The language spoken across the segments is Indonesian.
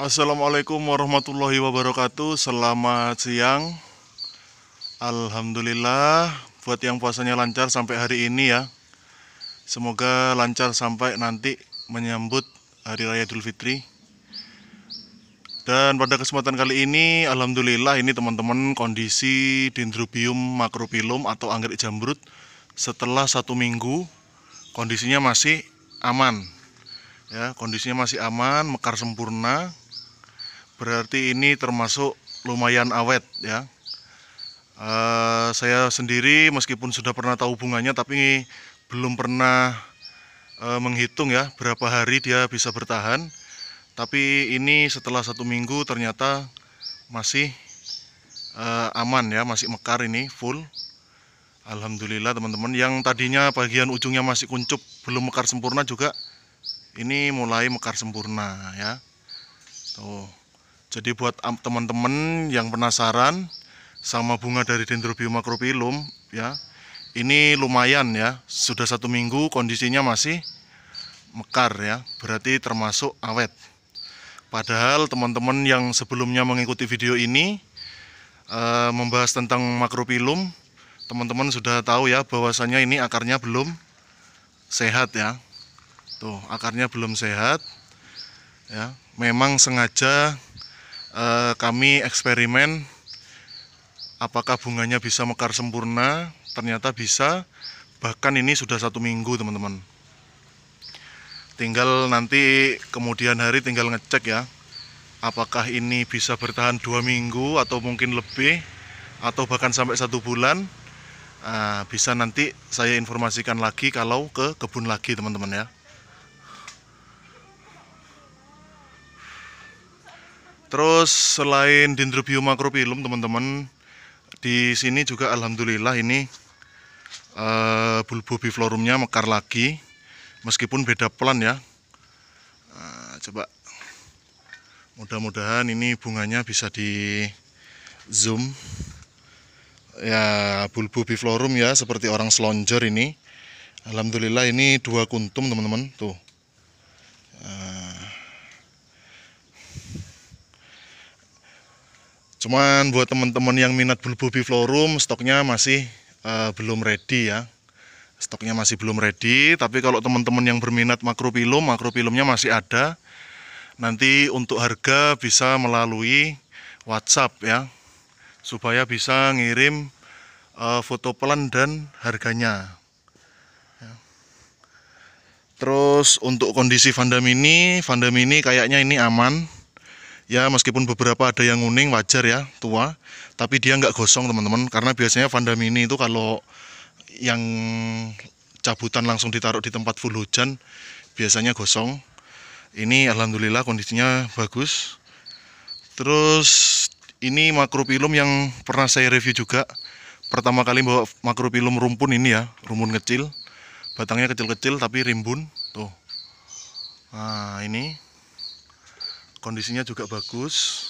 Assalamualaikum warahmatullahi wabarakatuh Selamat siang Alhamdulillah Buat yang puasanya lancar sampai hari ini ya Semoga lancar sampai nanti Menyambut Hari Raya Idul Fitri Dan pada kesempatan kali ini Alhamdulillah ini teman-teman Kondisi Dendrobium makropilum Atau anggrek jambrut Setelah satu minggu Kondisinya masih aman Ya, kondisinya masih aman, mekar sempurna, berarti ini termasuk lumayan awet ya uh, saya sendiri meskipun sudah pernah tahu bunganya tapi belum pernah uh, menghitung ya berapa hari dia bisa bertahan tapi ini setelah satu minggu ternyata masih uh, aman ya masih mekar ini full Alhamdulillah teman-teman yang tadinya bagian ujungnya masih kuncup belum mekar sempurna juga ini mulai mekar sempurna ya tuh jadi buat teman-teman yang penasaran sama bunga dari Dendrobium macropilum ya, ini lumayan ya. Sudah satu minggu kondisinya masih mekar ya, berarti termasuk awet. Padahal teman-teman yang sebelumnya mengikuti video ini e, membahas tentang makropilum, teman-teman sudah tahu ya bahwasanya ini akarnya belum sehat ya. Tuh, akarnya belum sehat. Ya, memang sengaja Eh, kami eksperimen apakah bunganya bisa mekar sempurna ternyata bisa bahkan ini sudah satu minggu teman-teman tinggal nanti kemudian hari tinggal ngecek ya apakah ini bisa bertahan dua minggu atau mungkin lebih atau bahkan sampai satu bulan eh, bisa nanti saya informasikan lagi kalau ke kebun lagi teman-teman ya Terus selain Dendrobium macropilum teman-teman di sini juga alhamdulillah ini uh, eh, bulbul biflorumnya mekar lagi meskipun beda pelan ya. Uh, coba mudah-mudahan ini bunganya bisa di zoom ya bulbo biflorum ya seperti orang selonjor ini alhamdulillah ini dua kuntum teman-teman tuh uh, Cuman buat teman-teman yang minat bulu florum, stoknya masih uh, belum ready ya. Stoknya masih belum ready, tapi kalau teman-teman yang berminat makropilum, makropilumnya masih ada. Nanti untuk harga bisa melalui WhatsApp ya. Supaya bisa ngirim uh, foto pelan dan harganya. Ya. Terus untuk kondisi vanda mini, vanda mini kayaknya ini aman ya meskipun beberapa ada yang kuning wajar ya tua tapi dia nggak gosong teman-teman karena biasanya vanda mini itu kalau yang cabutan langsung ditaruh di tempat full hujan biasanya gosong ini alhamdulillah kondisinya bagus terus ini makropilum yang pernah saya review juga pertama kali bawa makropilum rumpun ini ya rumpun kecil batangnya kecil-kecil tapi rimbun tuh nah ini kondisinya juga bagus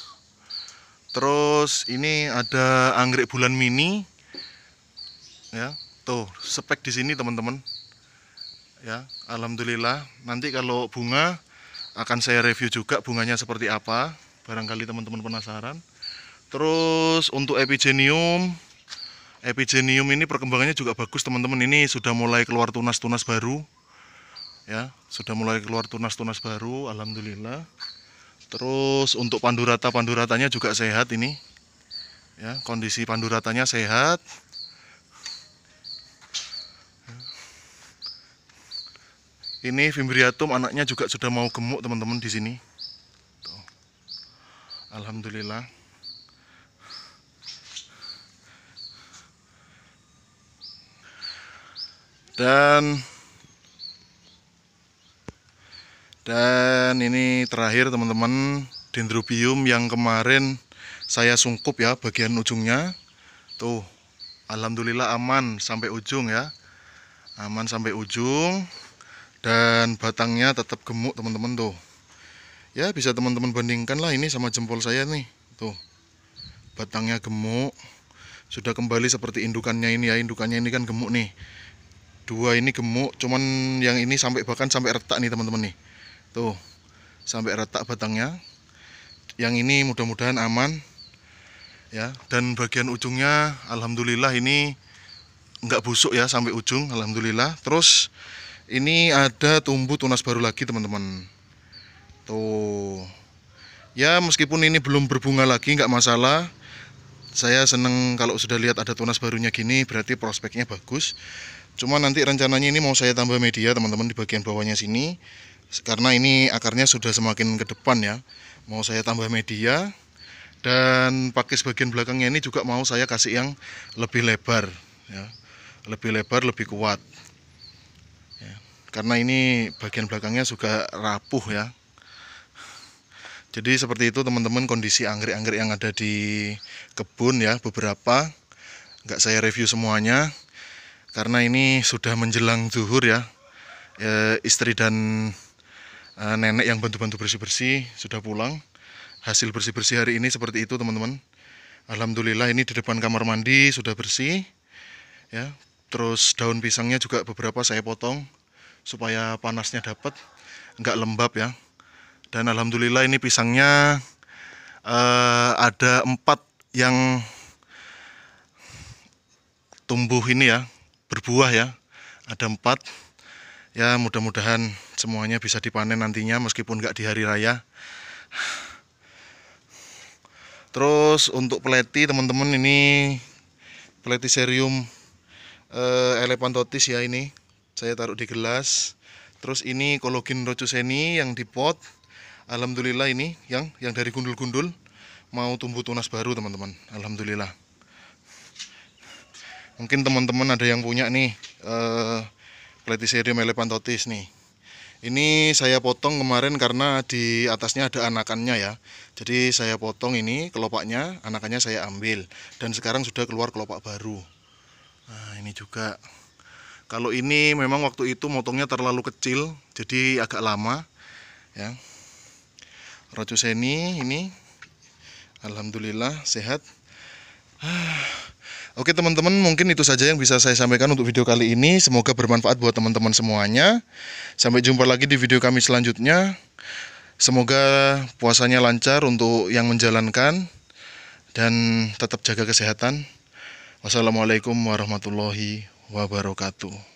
terus ini ada anggrek bulan mini ya tuh spek di sini teman-teman ya alhamdulillah nanti kalau bunga akan saya review juga bunganya seperti apa barangkali teman-teman penasaran terus untuk epigenium epigenium ini perkembangannya juga bagus teman-teman ini sudah mulai keluar tunas-tunas baru ya sudah mulai keluar tunas-tunas baru alhamdulillah Terus untuk pandurata panduratanya juga sehat ini. Ya, kondisi panduratanya sehat. Ini fimbriatum anaknya juga sudah mau gemuk teman-teman di sini. Alhamdulillah. Dan Dan ini terakhir teman-teman dendrobium yang kemarin saya sungkup ya bagian ujungnya. Tuh, alhamdulillah aman sampai ujung ya. Aman sampai ujung dan batangnya tetap gemuk teman-teman tuh. Ya, bisa teman-teman bandingkan lah ini sama jempol saya nih. Tuh. Batangnya gemuk. Sudah kembali seperti indukannya ini ya. Indukannya ini kan gemuk nih. Dua ini gemuk, cuman yang ini sampai bahkan sampai retak nih teman-teman nih tuh sampai retak batangnya yang ini mudah-mudahan aman ya dan bagian ujungnya Alhamdulillah ini nggak busuk ya sampai ujung Alhamdulillah terus ini ada tumbuh tunas baru lagi teman-teman tuh ya meskipun ini belum berbunga lagi nggak masalah saya seneng kalau sudah lihat ada tunas barunya gini berarti prospeknya bagus cuma nanti rencananya ini mau saya tambah media teman-teman di bagian bawahnya sini karena ini akarnya sudah semakin ke depan ya mau saya tambah media dan pakai sebagian belakangnya ini juga mau saya kasih yang lebih lebar ya lebih lebar lebih kuat ya. karena ini bagian belakangnya juga rapuh ya jadi seperti itu teman-teman kondisi anggrek-anggrek yang ada di kebun ya beberapa nggak saya review semuanya karena ini sudah menjelang zuhur ya e, istri dan Eh, nenek yang bantu-bantu bersih-bersih sudah pulang hasil bersih-bersih hari ini seperti itu teman-teman Alhamdulillah ini di depan kamar mandi sudah bersih ya terus daun pisangnya juga beberapa saya potong supaya panasnya dapat enggak lembab ya dan Alhamdulillah ini pisangnya uh, ada empat yang tumbuh ini ya berbuah ya ada empat ya mudah-mudahan semuanya bisa dipanen nantinya meskipun nggak di hari raya terus untuk peleti teman-teman ini peleti serium uh, eh, elephantotis ya ini saya taruh di gelas terus ini kolokin rocuseni yang di pot alhamdulillah ini yang yang dari gundul-gundul mau tumbuh tunas baru teman-teman alhamdulillah mungkin teman-teman ada yang punya nih eh, peleti serium elephantotis nih ini saya potong kemarin karena di atasnya ada anakannya ya. Jadi saya potong ini kelopaknya, anakannya saya ambil. Dan sekarang sudah keluar kelopak baru. Nah, ini juga. Kalau ini memang waktu itu motongnya terlalu kecil, jadi agak lama. Ya. Rocuseni ini, alhamdulillah sehat. Ah, Oke teman-teman, mungkin itu saja yang bisa saya sampaikan untuk video kali ini. Semoga bermanfaat buat teman-teman semuanya. Sampai jumpa lagi di video kami selanjutnya. Semoga puasanya lancar untuk yang menjalankan dan tetap jaga kesehatan. Wassalamualaikum warahmatullahi wabarakatuh.